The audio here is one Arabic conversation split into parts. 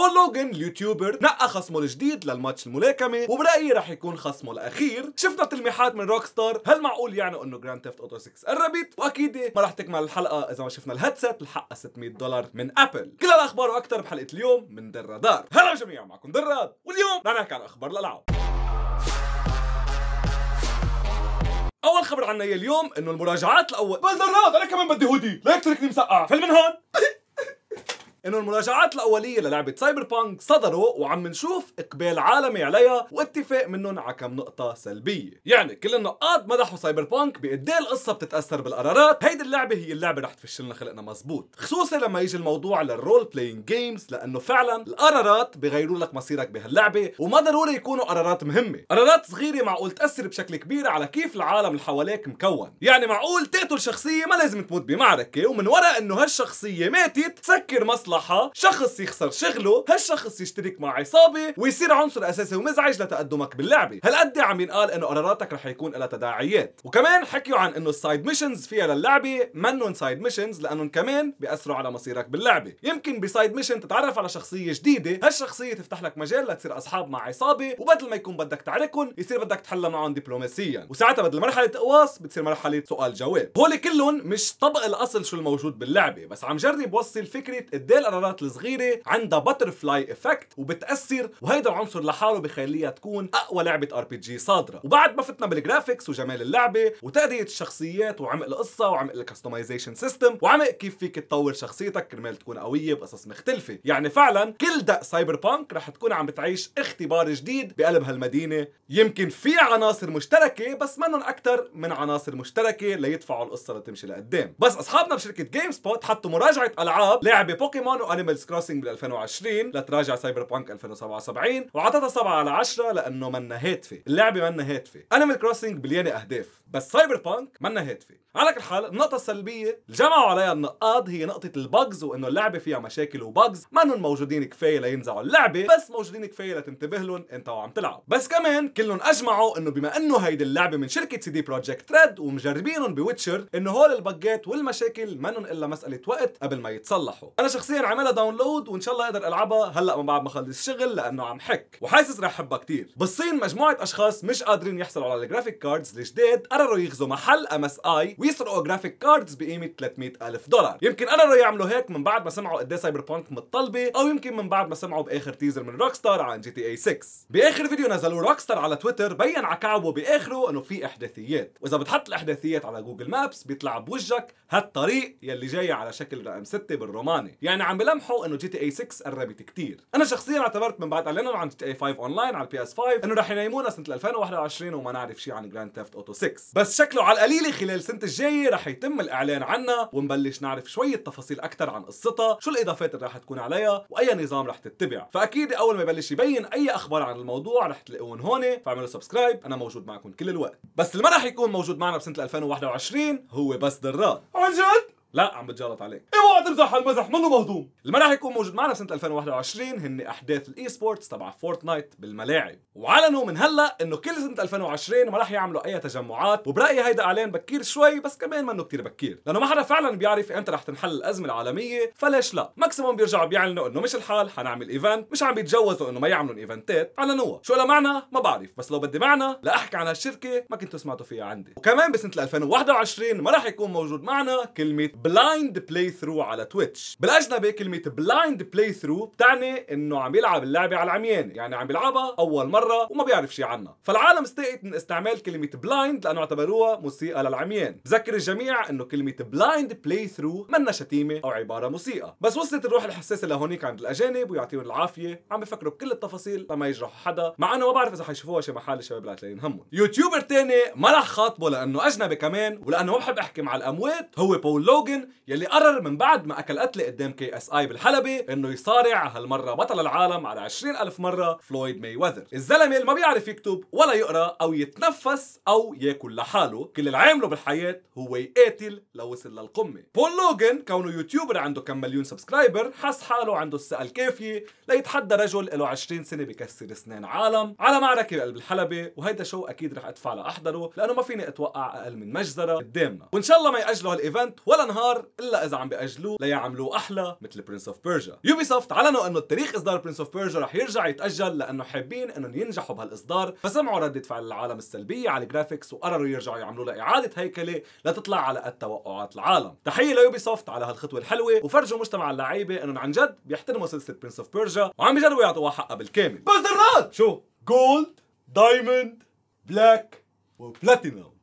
بول لوجن اليوتيوبر نقى خصمه الجديد للماتش الملاكمه وبرايي رح يكون خصمه الاخير شفنا تلميحات من روك ستار هل معقول يعني انه جراند ثيفت اوتو 6 قربت واكيد ما رح تكمل الحلقه اذا ما شفنا الهيدسيت اللي حقها 600 دولار من ابل كل الاخبار واكثر بحلقه اليوم من درادار هلا جميعا معكم دراد واليوم رح نحكي عن اخبار الالعاب اول خبر عنا اليوم انه المراجعات الاول بس دراد انا كمان بدي هودي ليك تركني مسقع فيلم من هون انه المراجعات الاوليه للعبه سايبر بانك صدروا وعم نشوف اقبال عالمي عليها واتفاق منهم على كم نقطه سلبيه يعني كل النقاد مدحوا سايبر بانك بقد إيه القصه بتتاثر بالقرارات هيدي اللعبه هي اللعبه رح تفشلنا خلقنا مزبوط خصوصا لما يجي الموضوع للرول بلاينج جيمز لانه فعلا القرارات بغيروا لك مصيرك بهاللعبه وما ضروري يكونوا قرارات مهمه قرارات صغيره معقول تاثر بشكل كبير على كيف العالم اللي حواليك مكون يعني معقول تقتل شخصيه ما لازم تموت بمعركه ومن وراء انه هالشخصيه ماتت تسكر مصلحه مصلحه شخص يخسر شغله هالشخص يشترك مع عصابه ويصير عنصر اساسي ومزعج لتقدمك باللعبه هالقد إيه عم ينقال انه قراراتك رح يكون لها تداعيات وكمان حكيوا عن انه السايد ميشنز فيها للعبه منن سايد ميشنز لانهم كمان بياثروا على مصيرك باللعبه يمكن بسايد ميشن تتعرف على شخصيه جديده هالشخصيه تفتح لك مجال لتصير اصحاب مع عصابه وبدل ما يكون بدك تعركهم يصير بدك تحلى معهم دبلوماسيا وساعتها بدل مرحله اقواس بتصير مرحله سؤال جواب هول كلهم مش طبق الاصل شو الموجود باللعبه بس عم جرب وصل فكره قد القرارات الصغيره عندها بترفلاي افكت وبتاثر وهيدا العنصر لحاله بخليها تكون اقوى لعبه ار بي جي صادره وبعد ما فتنا بالجرافيكس وجمال اللعبه وتأدية الشخصيات وعمق القصه وعمق الكستمايزيشن سيستم وعمق كيف فيك تطور شخصيتك كرمال تكون قويه بقصص مختلفه يعني فعلا كل دق سايبر بانك رح تكون عم بتعيش اختبار جديد بقلب هالمدينه يمكن في عناصر مشتركه بس منن اكثر من عناصر مشتركه ليدفعوا القصه لتمشي لقدام بس اصحابنا بشركه جيم سبوت حطوا مراجعه العاب لعبه بوكيمون بوكيمون وانيمالز كروسنج بال 2020 لتراجع سايبر بانك 2077 وعطتها 7 على 10 لانه منا هاتفه اللعبه منا هاتفه انيمال كروسنج مليانه اهداف بس سايبر بانك منا هاتفه على كل حال النقطة السلبية جمعوا عليها النقاد هي نقطة البجز وانه اللعبة فيها مشاكل وبجز ما انهم موجودين كفاية لينزعوا اللعبة بس موجودين كفاية لتنتبه لهم انت وعم تلعب بس كمان كلهم اجمعوا انه بما انه هيدي اللعبة من شركة سي دي بروجكت ريد ومجربينهم بويتشر انه هول البجات والمشاكل منن الا مسألة وقت قبل ما يتصلحوا انا شخصيا كتير عملها داونلود وان شاء الله اقدر العبها هلا من بعد ما اخلص شغل لانه عم حك وحاسس رح احبها كتير بالصين مجموعه اشخاص مش قادرين يحصلوا على الجرافيك كاردز الجداد قرروا يغزوا محل ام اس اي ويسرقوا جرافيك كاردز بقيمه 300 الف دولار يمكن قرروا يعملوا هيك من بعد ما سمعوا قد ايه سايبر بانك متطلبه او يمكن من بعد ما سمعوا باخر تيزر من روك ستار عن جي تي اي 6 باخر فيديو نزلوه روك ستار على تويتر بين عكعبه باخره انه في احداثيات واذا بتحط الاحداثيات على جوجل مابس بيطلع بوجهك هالطريق يلي جاي على شكل رقم 6 بالروماني يعني عم بلمحوا انه جي تي اي 6 قربت كثير انا شخصيا اعتبرت من بعد اعلنوا عن جي تي اي 5 اونلاين على البي اس 5 انه رح ينيمونا سنه 2021 وما نعرف شيء عن جراند ثيفت اوتو 6 بس شكله على القليله خلال السنه الجايه رح يتم الاعلان عنها ونبلش نعرف شويه تفاصيل اكثر عن قصتها شو الاضافات اللي رح تكون عليها واي نظام رح تتبع فاكيد اول ما يبلش يبين اي اخبار عن الموضوع رح تلاقون هون فاعملوا سبسكرايب انا موجود معكم كل الوقت بس اللي ما رح يكون موجود معنا بسنه 2021 هو بس دراد عن جد لا عم بتجلط عليك اوعى إيه تمزح هالمزح منه مهضوم اللي ما راح يكون موجود معنا بسنه 2021 هن احداث الاي سبورتس تبع فورتنايت بالملاعب وعلنوا من هلا انه كل سنه 2020 ما راح يعملوا اي تجمعات وبرايي هيدا اعلان بكير شوي بس كمان منه كتير بكير لانه ما حدا فعلا بيعرف امتى رح تنحل الازمه العالميه فليش لا ماكسيموم بيرجعوا بيعلنوا انه مش الحال حنعمل ايفنت مش عم بيتجوزوا انه ما يعملوا ايفنتات اعلنوها شو لها معنى ما بعرف بس لو بدي معنى لاحكي عن هالشركه ما كنتوا سمعتوا فيها عندي وكمان بسنه 2021 ما راح يكون موجود معنا كلمه بلايند بلاي ثرو على تويتش بالاجنبي كلمه بلايند بلاي ثرو بتعني انه عم يلعب اللعبه على العميان يعني عم يلعبها اول مره وما بيعرف شيء عنها فالعالم استقت من استعمال كلمه بلايند لانه اعتبروها موسيقى للعميان بذكر الجميع انه كلمه بلايند بلاي ثرو منا شتيمه او عباره موسيقى بس وصلت الروح الحساسه لهونيك عند الاجانب ويعطيهم العافيه عم بفكروا بكل التفاصيل لما يجرحوا حدا مع انه ما بعرف اذا حيشوفوها شي محل الشباب لا تلاقين همهم يوتيوبر تاني ما رح خاطبه لانه اجنبي كمان ولانه ما بحب احكي مع الاموات هو بول لوجن لوجن يلي قرر من بعد ما اكل قتله قدام كي اس اي بالحلبه انه يصارع هالمره بطل العالم على 20000 مره فلويد ماي وذر الزلمه اللي ما بيعرف يكتب ولا يقرا او يتنفس او ياكل لحاله كل اللي عامله بالحياه هو يقاتل لوصل للقمه بول لوجن كونه يوتيوبر عنده كم مليون سبسكرايبر حس حاله عنده الثقه الكافيه ليتحدى رجل له 20 سنه بكسر اسنان عالم على معركه بقلب الحلبه وهيدا شو اكيد رح ادفع لاحضره لانه ما فيني اتوقع اقل من مجزره قدامنا وان شاء الله ما ياجلوا هالايفنت ولا نهار النهار الا اذا عم بياجلوه ليعملوه احلى مثل برنس اوف بيرجا يوبي سوفت اعلنوا انه تاريخ اصدار برنس اوف بيرجا رح يرجع يتاجل لانه حابين انهم ينجحوا بهالاصدار فسمعوا رده فعل العالم السلبيه على الجرافيكس وقرروا يرجعوا يعملوا لها اعاده هيكله لتطلع على قد توقعات العالم تحيه ليوبي سوفت على هالخطوه الحلوه وفرجوا مجتمع اللعيبه انهم عن جد بيحترموا سلسله برنس اوف بيرجا وعم يجربوا يعطوها حقها بالكامل بس درات شو جولد دايموند بلاك وبلاتينوم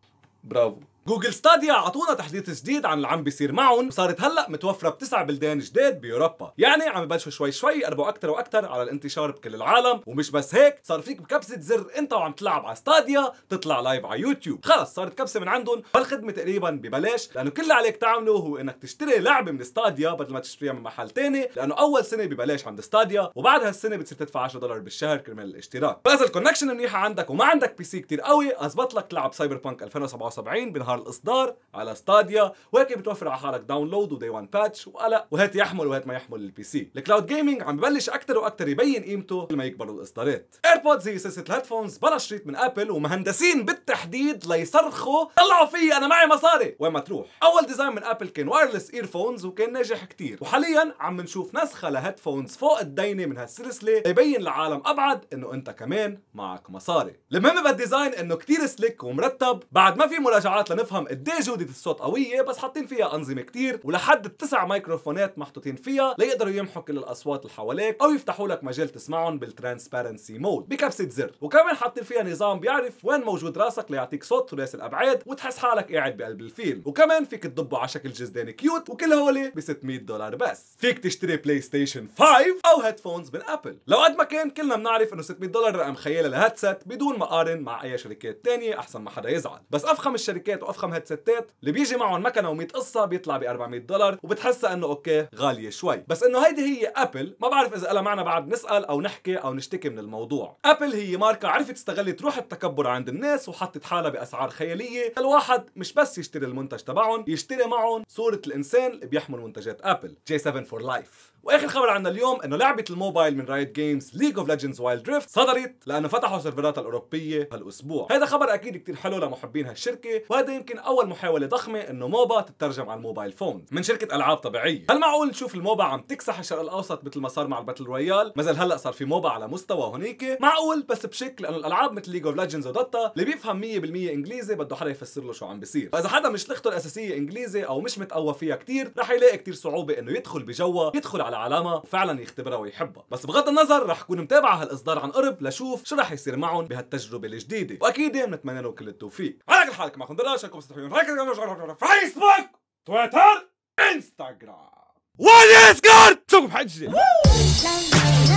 برافو جوجل ستاديا اعطونا تحديث جديد عن اللي عم بيصير معهم صارت هلا متوفره بتسع بلدان جداد باوروبا يعني عم يبلشوا شوي شوي يقربوا اكثر واكثر على الانتشار بكل العالم ومش بس هيك صار فيك بكبسه زر انت وعم تلعب على ستاديا تطلع لايف على يوتيوب خلص صارت كبسه من عندهم والخدمه تقريبا ببلاش لانه كل اللي عليك تعمله هو انك تشتري لعبه من ستاديا بدل ما تشتريها من محل ثاني لانه اول سنه ببلاش عند ستاديا وبعد هالسنه بتصير تدفع 10 دولار بالشهر كرمال الاشتراك فاذا الكونكشن منيحه عندك وما عندك بي سي كثير قوي اضبط لك تلعب سايبر بانك 2077 بنهار على الاصدار على ستاديا وهيك بتوفر على حالك داونلود ودي وان باتش وقلق وهات يحمل وهات ما يحمل البي سي الكلاود جيمنج عم ببلش اكثر واكثر يبين قيمته لما يكبروا الاصدارات ايربودز هي سلسله الهيدفونز بلا شريط من ابل ومهندسين بالتحديد ليصرخوا طلعوا في انا معي مصاري وين ما تروح اول ديزاين من ابل كان وايرلس ايرفونز وكان ناجح كثير وحاليا عم نشوف نسخه لهيدفونز فوق الدينه من هالسلسله يبين العالم ابعد انه انت كمان معك مصاري المهم بالديزاين انه كثير سليك ومرتب بعد ما في مراجعات لنفس تفهم قد ايه جوده الصوت قويه بس حاطين فيها انظمه كتير ولحد التسع مايكروفونات محطوطين فيها ليقدروا يمحوا كل الاصوات اللي حواليك او يفتحوا لك مجال تسمعهم بالترانسبيرنسي مود بكبسه زر وكمان حاطين فيها نظام بيعرف وين موجود راسك ليعطيك صوت ثلاثي الابعاد وتحس حالك قاعد بقلب الفيلم وكمان فيك تضبه على شكل جزدان كيوت وكل هولي ب 600 دولار بس فيك تشتري بلاي ستيشن 5 او هيدفونز من ابل لو قد ما كان كلنا بنعرف انه 600 دولار رقم خيالي لهيدسيت بدون ما اقارن مع اي شركات تانية احسن ما حدا يزعل بس افخم الشركات وافخم هيدسيتات اللي بيجي معهم مكنه و100 قصه بيطلع ب 400 دولار وبتحسها انه اوكي غاليه شوي بس انه هيدي هي ابل ما بعرف اذا لها معنا بعد نسال او نحكي او نشتكي من الموضوع ابل هي ماركه عرفت استغلت روح التكبر عند الناس وحطت حالها باسعار خياليه الواحد مش بس يشتري المنتج تبعهم يشتري معهم صوره الانسان اللي بيحمل منتجات ابل جي 7 فور لايف واخر خبر عنا اليوم انه لعبه الموبايل من رايت جيمز ليج اوف ليجندز وايلد دريفت صدرت لانه فتحوا سيرفراتها الاوروبيه هالاسبوع هذا خبر اكيد كتير حلو لمحبين هالشركه وهذا يمكن اول محاوله ضخمه انه موبا تترجم على الموبايل فون من شركه العاب طبيعيه هل معقول نشوف الموبا عم تكسح الشرق الاوسط مثل ما صار مع الباتل رويال مثل هلا صار في موبا على مستوى هنيك معقول بس بشكل انه الالعاب مثل ليج اوف ليجندز ودوتا اللي بيفهم 100% انجليزي بده حدا يفسر له شو عم بيصير فاذا حدا مش لغته الاساسيه انجليزي او مش متقوى فيها كثير رح يلاقي كثير صعوبه انه يدخل بجوا يدخل على علامه فعلا يختبرها ويحبها بس بغض النظر رح كون متابعه هالاصدار عن قرب لشوف شو رح يصير معهم بهالتجربه الجديده واكيد بنتمنى لهم كل التوفيق على كل حال معكم دراش نفسكم تستحيون فيسبوك تويتر انستغرام ويسكر نشوفكم بحلقه